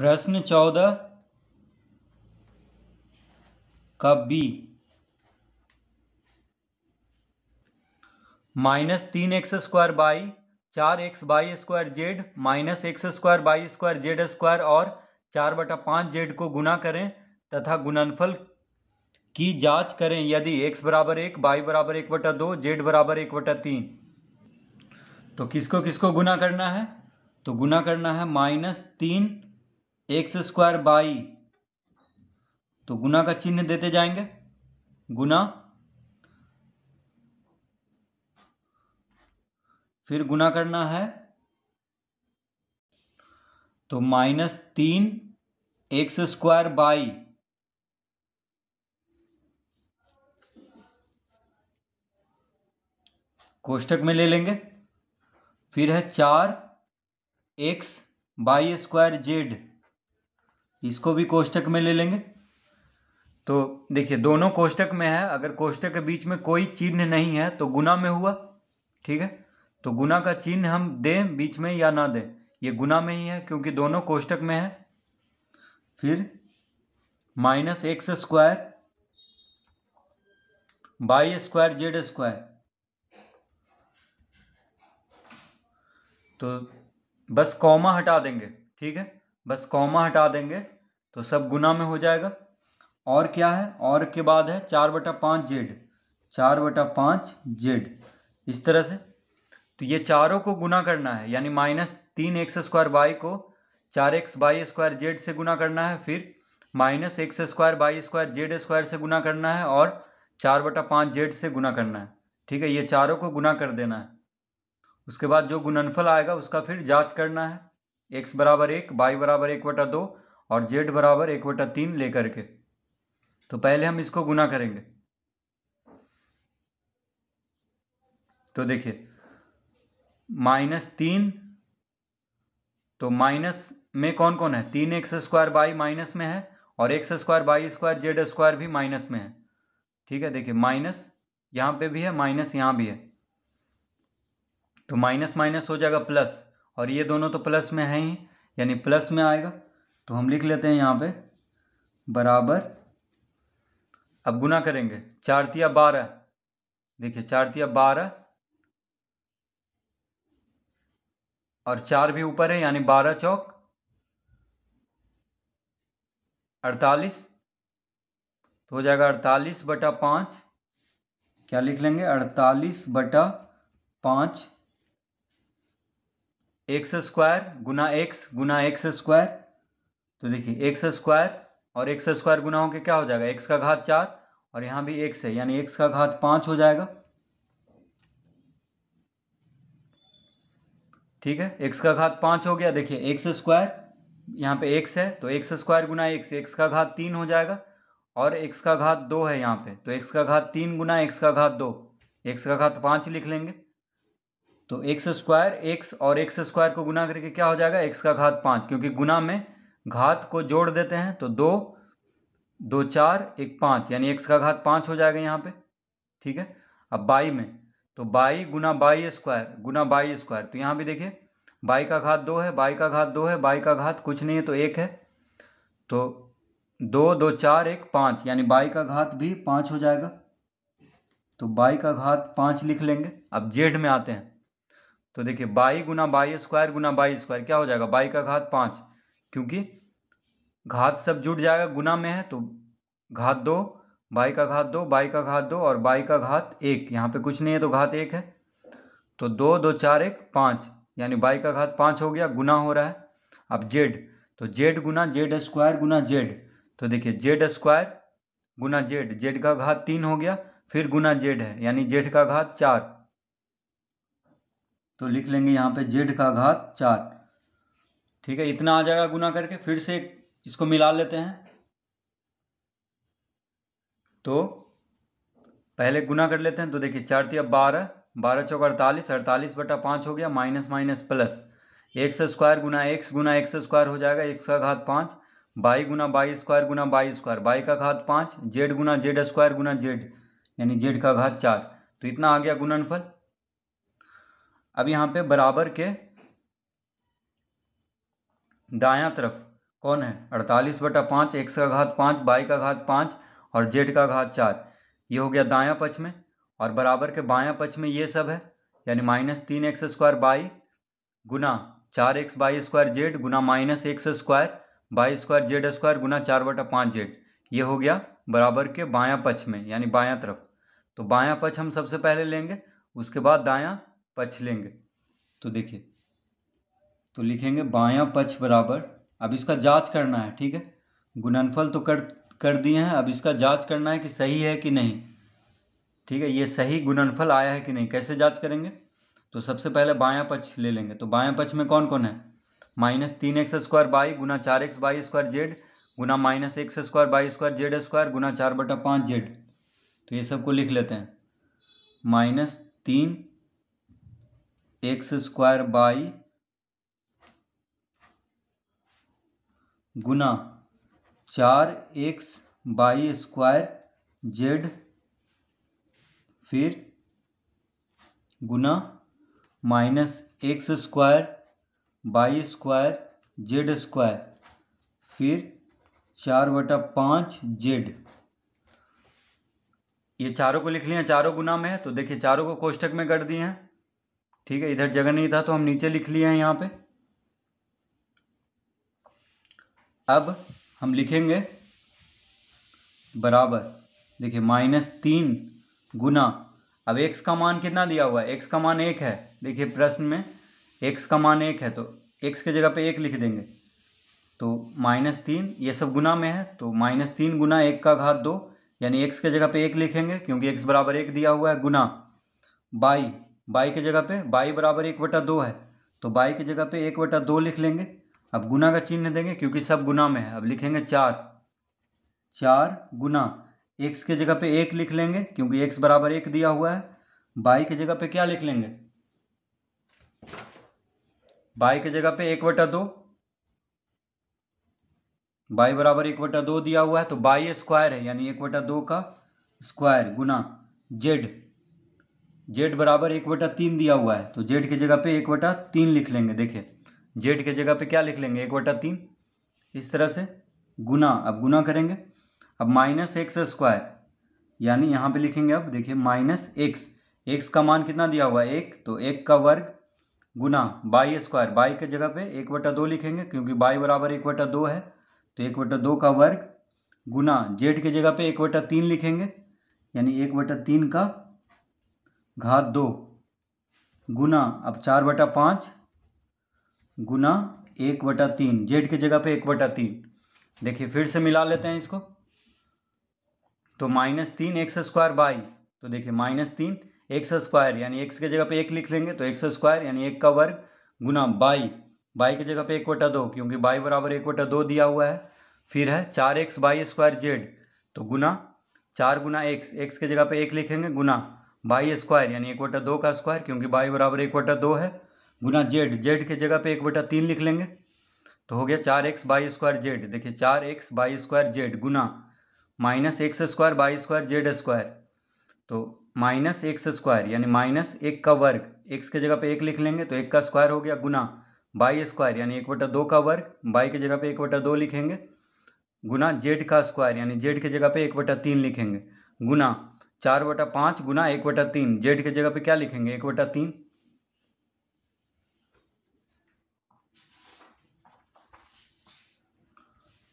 प्रश्न चौदह का बी माइनस तीन एक्स स्क्वायर बाई चार X Y square Z minus X square Y square Z square और चार बटा पाँच जेड को गुना करें तथा गुणनफल की जांच करें यदि x बराबर एक बाई बराबर एक बटा दो जेड बराबर एक बटा तीन तो किसको किसको गुना करना है तो गुना करना है माइनस तीन एक्स स्क्वायर बाई तो गुना का चिन्ह देते जाएंगे गुना फिर गुना करना है तो माइनस तीन एक्स स्क्वायर बाई कोष्टक में ले लेंगे फिर है चार एक्स बाई स्क्वायर जेड इसको भी कोष्टक में ले लेंगे तो देखिए दोनों कोष्टक में है अगर कोष्टक के बीच में कोई चिन्ह नहीं है तो गुना में हुआ ठीक है तो गुना का चिन्ह हम दें बीच में या ना दें ये गुना में ही है क्योंकि दोनों कोष्टक में है फिर minus X square Y square Z square तो बस कॉमा हटा देंगे ठीक है बस कॉमा हटा देंगे तो सब गुना में हो जाएगा और क्या है और के बाद है चार बटा पाँच जेड चार बटा पाँच जेड इस तरह से तो ये चारों को गुना करना है यानी माइनस तीन एक्स स्क्वायर बाई को चार एक्स बाई स्क्वायर जेड से गुना करना है फिर minus X square Y square Z square से गुना करना है और चार बटा पाँच जेड से गुना करना है ठीक है ये चारों को गुना कर देना है उसके बाद जो गुणनफल आएगा उसका फिर जांच करना है एक्स बराबर एक वाई बराबर एक बटा दो और जेड बराबर एक बटा तीन लेकर के तो पहले हम इसको गुना करेंगे तो देखिए माइनस तीन तो माइनस में कौन कौन है तीन एक्स स्क्वायर बाई माइनस में है और X square Y square Z square भी माइनस में है ठीक है देखिए माइनस यहां पे भी है माइनस यहां भी है तो माइनस माइनस हो जाएगा प्लस और ये दोनों तो प्लस में है ही यानी प्लस में आएगा तो हम लिख लेते हैं यहाँ पे बराबर अब गुना करेंगे चार तिया बारह देखिए चार तिया बारह और चार भी ऊपर है यानी बारह चौक अड़तालीस तो हो जाएगा अड़तालीस बटा पाँच क्या लिख लेंगे अड़तालीस बटा पाँच एक्स स्क्वायर गुना एक्स गुना एक्स स्क्वायर तो देखिए एक्स स्क्वायर और एक्स स्क्वायर गुना होकर क्या हो जाएगा एक्स का घात चार और यहाँ भी एक्स है यानी एक्स का घात पाँच हो जाएगा ठीक है एक्स का घात पाँच हो गया देखिए एक्स स्क्वायर यहाँ पे एक्स है तो एक्स स्क्वायर गुना एक्स एक्स का घात तीन हो जाएगा और एक्स का घात दो है यहाँ पे तो एक्स का घात तीन गुना एक्स का घात दो एक्स का घात पाँच लिख लेंगे तो एक्स स्क्वायर एक्स और एक्स स्क्वायर को गुना करके क्या हो जाएगा एक्स का घात पाँच क्योंकि गुना में घात को जोड़ देते हैं तो दो दो चार एक पाँच यानी एक्स का घात पाँच हो जाएगा यहाँ पे ठीक है अब बाई में तो बाई गुना बाई स्क्वायर गुना बाई स्क्वायर तो यहाँ भी देखिए बाई का घात दो है बाई का घात दो है बाई का घात कुछ नहीं है तो एक है तो दो दो चार एक पाँच यानी बाई का घात भी पाँच हो जाएगा तो बाई का घात पाँच लिख लेंगे अब जेड में आते हैं तो देखिए बाई गुना बाई स्क्वायर गुना बाई स्क्वायर क्या हो जाएगा बाई का घात पाँच क्योंकि घात सब जुट जाएगा गुना में है तो घात दो बाई का घात दो बाई का घात दो और बाई का घात एक यहाँ पे कुछ नहीं है तो घात एक है तो दो दो चार एक पाँच यानी बाई का घात पाँच हो गया गुना हो रहा है अब जेड तो जेड गुना जेड स्क्वायर गुना जेड तो देखिए जेड स्क्वायर गुना जेड जेड का घात तीन हो गया फिर गुना जेड है यानी जेड का घात चार तो लिख लेंगे यहाँ पे जेड का घात चार ठीक है इतना आ जाएगा गुना करके फिर से इसको मिला लेते हैं तो पहले गुना कर लेते हैं तो देखिए चार तिया बारह बारह चौक अड़तालीस अड़तालीस बटा पाँच हो गया minus minus plus X square गुना एक्स गुना एक्स स्क्वायर हो जाएगा एक्स का घात पाँच बाई गुना बाई स्क्वायर गुना बाई स्क्वायर बाई का घात पाँच जेड गुना जेड स्क्वायर गुना जेड यानी जेड का घात चार तो इतना आ गया गुणनफल अब यहाँ पे बराबर के दायां तरफ कौन है अड़तालीस बटा पाँच एक्स का घात पाँच बाई का घात पाँच और जेड का घात चार ये हो गया दायां पक्ष में और बराबर के बायां पक्ष में ये सब है यानी माइनस तीन एक्स स्क्वायर बाई गुना चार एक्स बाई स्क्वायर जेड गुना minus X square Y square Z square गुना चार बटा पाँच जेड ये हो गया बराबर के बायां पक्ष में यानी बायां तरफ तो बायां पक्ष हम सबसे पहले लेंगे उसके बाद दायां लेंगे तो देखिए तो लिखेंगे बायां पक्ष बराबर अब इसका जांच करना है ठीक है गुणनफल तो कर कर दिए हैं अब इसका जांच करना है कि सही है कि नहीं ठीक है ये सही गुणनफल आया है कि नहीं कैसे जांच करेंगे तो सबसे पहले बायां पक्ष ले लेंगे तो बायां पक्ष में कौन कौन है माइनस तीन एक्स स्क्वायर बाई गुना चार एक्स बाई स्क्वायर जेड गुना minus X square Y square Z square गुना चार बटा पाँच जेड तो ये सबको लिख लेते हैं माइनस तीन एक्स स्क्वायर बाई गुना चार एक्स बाई स्क्वायर जेड फिर गुना minus X square Y square Z square फिर चार बटा पाँच जेड ये चारों को लिख लिया चारों गुना में तो देखिए चारों को कोष्टक में कर दिए हैं ठीक है इधर जगह नहीं था तो हम नीचे लिख लिए हैं यहाँ पे अब हम लिखेंगे बराबर देखिए माइनस तीन गुना अब एक्स का मान कितना दिया हुआ है एक्स का मान एक है देखिए प्रश्न में एक्स का मान एक है तो एक्स के जगह पे एक लिख देंगे तो माइनस तीन ये सब गुना में है तो माइनस तीन गुना एक का घात दो यानी एक्स के जगह पे एक लिखेंगे क्योंकि एक्स बराबर एक दिया हुआ है गुना बाई बाई की जगह पे बाई बराबर एक बटा दो है तो बाई की जगह पे एक बटा दो लिख लेंगे अब गुना का चिन्ह देंगे क्योंकि सब गुना में है अब लिखेंगे चार चार गुना एक्स के जगह पे एक लिख लेंगे क्योंकि एक्स बराबर एक दिया हुआ है बाई की जगह पे क्या लिख लेंगे बाई की जगह पे एक बटा दो बाई बराबर एक बटा दो दिया हुआ है तो बाई स्क्वायर है यानी एक बटा दो का स्क्वायर गुना जेड जेड बराबर एक बटा तीन दिया हुआ है तो जेड की जगह पे एक बटा तीन लिख लेंगे देखिए जेड की जगह पे क्या लिख लेंगे एक बटा तीन इस तरह से गुना अब गुना करेंगे अब माइनस एक्स स्क्वायर यानी यहाँ पे लिखेंगे अब देखिए माइनस एक्स एक्स का मान कितना दिया हुआ है एक तो एक का वर्ग गुना बाई स्क्वायर बाई के जगह पे एक बटा दो लिखेंगे क्योंकि बाई बराबर एक बटा दो है तो एक बटा दो का वर्ग गुना जेड के जगह पे एक बटा तीन लिखेंगे यानी एक बटा तीन का घात दो गुना अब चार बटा पाँच गुना एक बटा तीन जेड की जगह पे एक बटा तीन देखिए फिर से मिला लेते हैं इसको तो माइनस तीन एक्स स्क्वायर बाई तो देखिए माइनस तीन एक्स स्क्वायर यानी एक्स की जगह पे एक लिख लेंगे तो एक्स स्क्वायर यानी एक का वर्ग गुना बाई बाई की जगह पे एक बटा दो क्योंकि बाई बराबर एक बटा दो दिया हुआ है फिर है चार एक्स बाई स्क्वायर जेड तो गुना चार गुना एक्स एक्स की जगह पे एक लिखेंगे गुना बाई स्क्वायर यानी एक बटा दो का स्क्वायर क्योंकि बाई बराबर एक बटा दो है गुना जेड जेड के जगह पे एक बटा तीन लिख लेंगे तो हो गया चार एक्स बाई स्क्वायर जेड देखिए चार एक्स बाई स्क्वायर जेड गुना minus X square Y square Z square तो माइनस एक्स स्क्वायर यानी माइनस एक का वर्ग एक्स के जगह पे एक लिख लेंगे तो एक का स्क्वायर हो गया गुना बाई स्क्वायर यानी एक बटा दो का वर्ग बाई के जगह पे एक बटा दो लिखेंगे गुना जेड का स्क्वायर यानी जेड के जगह पे एक बटा तीन लिखेंगे गुना चार बटा पाँच गुना एक बटा तीन जेड की जगह पे क्या लिखेंगे एक बटा तीन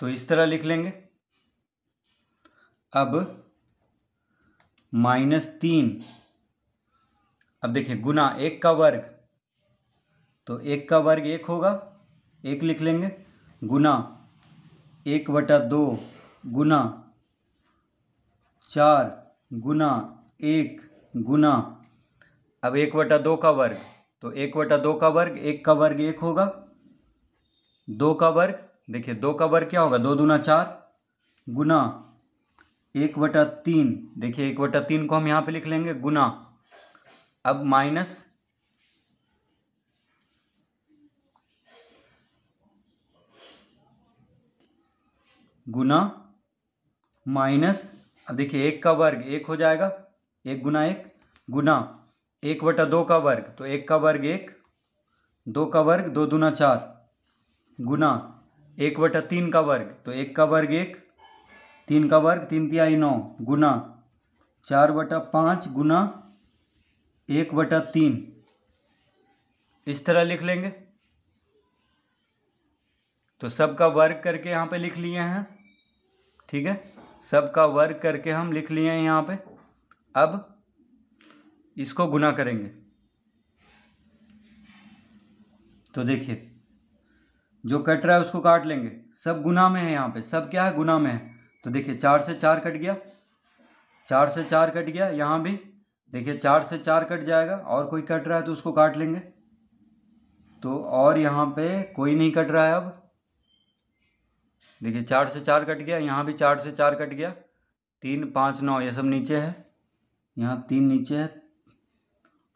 तो इस तरह लिख लेंगे अब माइनस तीन अब देखिए गुना एक का वर्ग तो एक का वर्ग एक होगा एक लिख लेंगे गुना एक बटा दो गुना चार गुना एक गुना अब एक वटा दो का वर्ग तो एक वटा दो का वर्ग एक का वर्ग एक होगा दो का वर्ग देखिए दो का वर्ग क्या होगा दो दूना चार गुना एक वटा तीन देखिए एक वटा तीन को हम यहाँ पे लिख लेंगे गुना अब माइनस गुना माइनस अब देखिए एक का वर्ग एक हो जाएगा एक गुना एक गुना एक बटा दो का वर्ग तो एक का वर्ग एक दो का वर्ग दो दूना चार गुना एक बटा तीन का वर्ग तो एक का वर्ग एक तीन का वर्ग तीन तिहाई नौ गुना चार बटा पाँच गुना एक बटा तीन इस तरह लिख लेंगे तो सबका वर्ग करके यहाँ पे लिख लिए हैं ठीक है सब का वर्ग करके हम लिख लिए हैं यहाँ पे अब इसको गुना करेंगे तो देखिए जो कट रहा है उसको काट लेंगे सब गुना में है यहाँ पे सब क्या है गुना में है तो देखिए चार से चार कट गया चार से चार कट गया यहाँ भी देखिए चार से चार कट जाएगा और कोई कट रहा है तो उसको काट लेंगे तो और यहाँ पे कोई नहीं कट रहा है अब देखिए चार से चार कट गया यहाँ भी चार से चार कट गया तीन पाँच नौ ये सब नीचे है यहाँ तीन नीचे है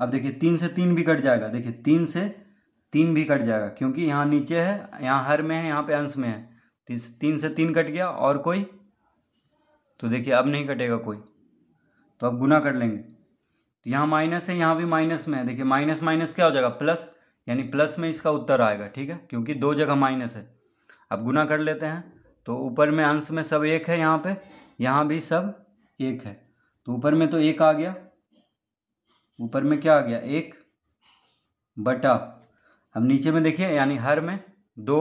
अब देखिए तीन से तीन भी कट जाएगा देखिए तीन से तीन भी कट जाएगा क्योंकि यहाँ नीचे है यहाँ हर में है यहाँ पे अंश में है तीन से तीन कट गया और कोई तो देखिए अब नहीं कटेगा कोई तो अब गुना कर लेंगे तो यहाँ माइनस है यहाँ भी माइनस में है देखिए माइनस माइनस क्या हो जाएगा प्लस यानी प्लस में इसका उत्तर आएगा ठीक है क्योंकि दो जगह माइनस है अब गुना कर लेते हैं तो ऊपर में अंश में सब एक है यहाँ पे यहाँ भी सब एक है तो ऊपर में तो एक आ गया ऊपर में क्या आ गया एक बटा अब नीचे में देखिए यानी हर में दो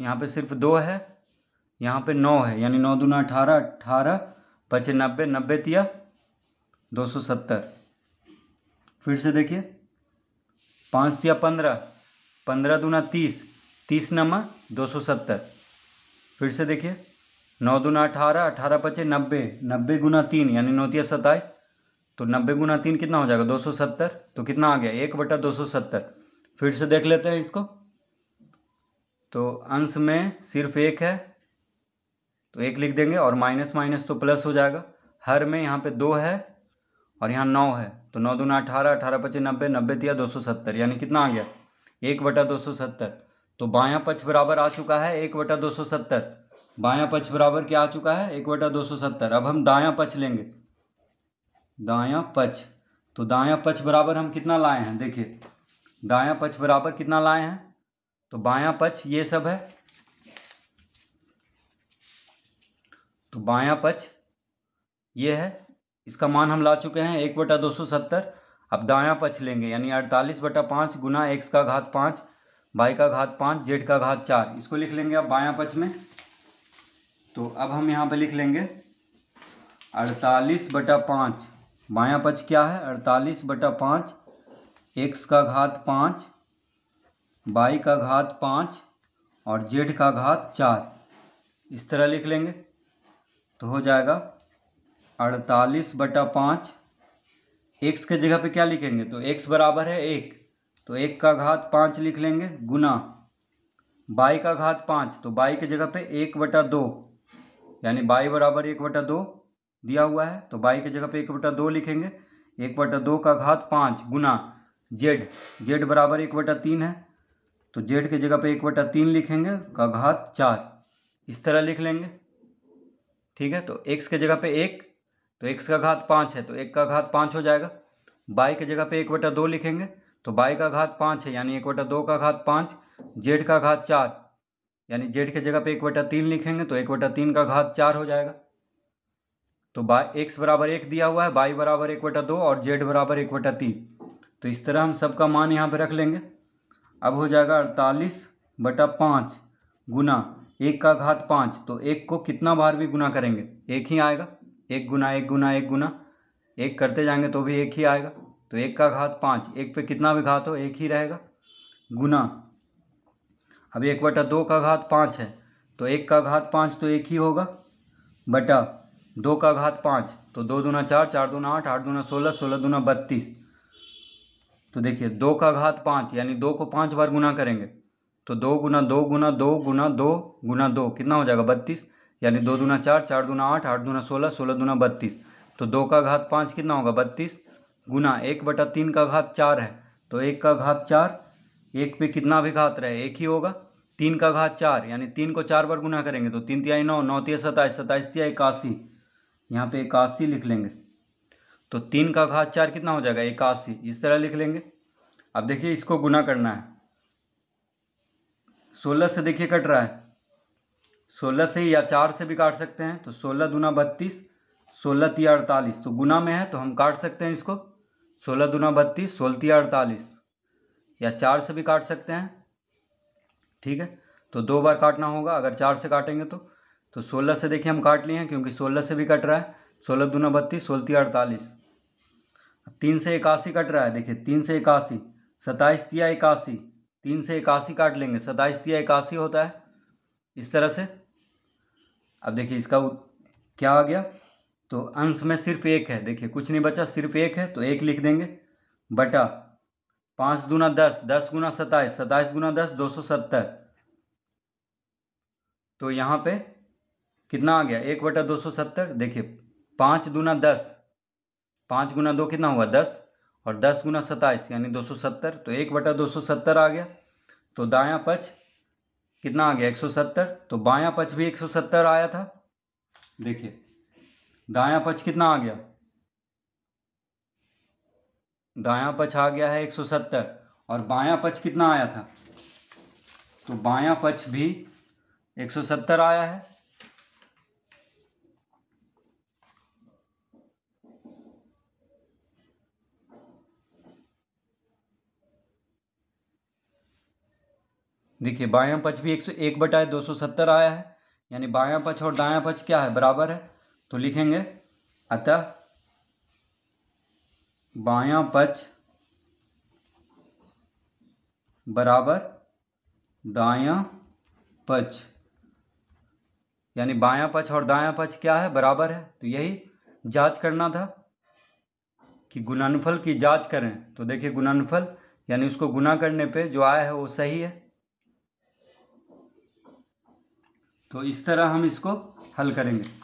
यहाँ पे सिर्फ दो है यहाँ पे नौ है यानी नौ दूना अठारह अठारह नब्बे नब्बे तिया दो सौ सत्तर फिर से देखिए पाँच तिया पंद्रह पंद्रह दूना तीस तीस नंबर दो सौ सत्तर फिर से देखिए नौ दुना अठारह अठारह पचे नब्बे नब्बे गुना तीन यानी नौतिया सत्ताईस तो नब्बे गुना तीन कितना हो जाएगा दो सौ सत्तर तो कितना आ गया एक बटा दो सौ सत्तर फिर से देख लेते हैं इसको तो अंश में सिर्फ एक है तो एक लिख देंगे और माइनस माइनस तो प्लस हो जाएगा हर में यहाँ पे दो है और यहाँ नौ है तो नौ दुना अठारह अठारह पचे नब्बे नब्बे तिया दो सौ सत्तर यानी कितना आ गया एक बटा दो सौ सत्तर तो बायां पक्ष बराबर आ चुका है एक बटा दो सौ सत्तर बायां पक्ष बराबर क्या आ चुका है एक बटा दो सौ सत्तर अब हम दायां पक्ष लेंगे दायां पक्ष तो दायां पक्ष बराबर हम कितना लाए हैं देखिए दायां पक्ष बराबर कितना लाए हैं तो बायां पक्ष ये सब है तो बायां पक्ष ये है इसका मान हम ला चुके हैं एक बटा दो सौ सत्तर अब दायां पक्ष लेंगे यानी अड़तालीस बटा पाँच गुना एक्स का घात पाँच बाई का घात पाँच जेड का घात चार इसको लिख लेंगे आप बायां पक्ष में तो अब हम यहाँ पे लिख लेंगे अड़तालीस बटा पाँच बाया पक्ष क्या है अड़तालीस बटा पाँच एक्स का घात पाँच बाई का घात पाँच और जेड का घात चार इस तरह लिख लेंगे तो हो जाएगा अड़तालीस बटा पाँच एक्स के जगह पे क्या लिखेंगे तो एक्स बराबर है एक तो एक का घात पाँच लिख लेंगे गुना बाई का घात पाँच तो बाई के जगह पे एक बटा दो यानी बाई बराबर एक बटा दो दिया हुआ है तो बाई के जगह पे एक बटा दो लिखेंगे एक बटा दो का घात पाँच गुना जेड जेड बराबर एक बटा तीन है तो जेड के जगह पे एक बटा तीन लिखेंगे का घात चार इस तरह लिख लेंगे ठीक है तो एक्स के जगह पे एक तो एक्स का घात पाँच है तो एक का घात पाँच हो जाएगा बाई के जगह पे एक बटा दो लिखेंगे तो बाई का घात पाँच है यानी एक बटा दो का घात पाँच जेड का घात चार यानी जेड के जगह पे एक बटा तीन लिखेंगे तो एक बटा तीन का घात चार हो जाएगा तो बाई एक्स बराबर एक दिया हुआ है बाई बराबर एक बटा दो और जेड बराबर एक बटा तीन तो इस तरह हम सबका मान यहाँ पर रख लेंगे अब हो जाएगा अड़तालीस बटा पाँच गुना एक का घात पाँच तो एक को कितना बार भी गुना करेंगे एक ही आएगा एक गुना एक गुना एक गुना एक करते जाएंगे तो भी एक ही आएगा तो एक का घात पाँच एक पे कितना भी घात हो एक ही रहेगा गुना अब एक बटा दो का घात पाँच है तो एक का घात पाँच तो एक ही होगा बटा दो का घात पाँच तो दो दूना चार चार दूना आठ आठ दूना सोलह सोलह दूना बत्तीस तो देखिए दो का घात पाँच यानी दो को पाँच बार गुना करेंगे तो दो गुना दो गुना दो गुना दो गुना दो कितना हो जाएगा बत्तीस यानी दो दूना चार चार दूना आठ आठ दूना सोलह सोलह दूना बत्तीस तो दो का घात पाँच कितना होगा बत्तीस गुना एक बटा तीन का घात चार है तो एक का घात चार एक पे कितना भी घात रहे एक ही होगा तीन का घात चार यानी तीन को चार बार गुना करेंगे तो तीन तिहाई नौ नौ तिया सताईस सताईस तिया इक्यासी यहाँ पे इक्यासी लिख लेंगे तो तीन का घात चार कितना हो जाएगा इक्यासी इस तरह लिख लेंगे अब देखिए इसको गुना करना है सोलह से देखिए कट रहा है सोलह से या चार से भी काट सकते हैं तो सोलह दूना बत्तीस सोलह तिया अड़तालीस तो गुना में है तो हम काट सकते हैं इसको सोलह दूना बत्तीस सोलती अड़तालीस या चार से भी काट सकते हैं ठीक है तो दो बार काटना होगा अगर चार से काटेंगे तो तो सोलह से देखिए हम काट लिए हैं क्योंकि सोलह से भी कट रहा है सोलह दूना बत्तीस सोलती अड़तालीस तीन से इक्यासी कट रहा है देखिए तीन से इक्यासी सताईस तिया इक्यासी तीन से इक्यासी काट लेंगे सताइस तिया इक्यासी होता है इस तरह से अब देखिए इसका क्या आ गया तो अंश में सिर्फ एक है देखिए कुछ नहीं बचा सिर्फ एक है तो एक लिख देंगे बटा पाँच दूना दस दस गुना सताईस सताईस गुना दस दो सौ सत्तर तो यहाँ पे कितना आ गया एक बटा दो सौ सत्तर देखिए पाँच दूना दस पाँच गुना दो कितना हुआ दस और दस गुना सताईस यानी दो सौ सत्तर तो एक बटा दो सौ सत्तर आ गया तो दायां पक्ष कितना आ गया एक सौ सत्तर तो बायां पक्ष भी एक सौ सत्तर आया था देखिए दाया पक्ष कितना आ गया दाया पक्ष आ गया है 170 और बाया पक्ष कितना आया था तो बाया पक्ष भी 170 आया है देखिए बाया पक्ष भी एक सौ एक बटाए दो सौ सत्तर आया है यानी बाया पक्ष और दाया पक्ष क्या है बराबर है तो लिखेंगे अतः बायां पक्ष बराबर दायां पक्ष यानी बायां पक्ष और दायां पक्ष क्या है बराबर है तो यही जांच करना था कि गुणनफल की जांच करें तो देखिए गुणनफल यानी उसको गुना करने पे जो आया है वो सही है तो इस तरह हम इसको हल करेंगे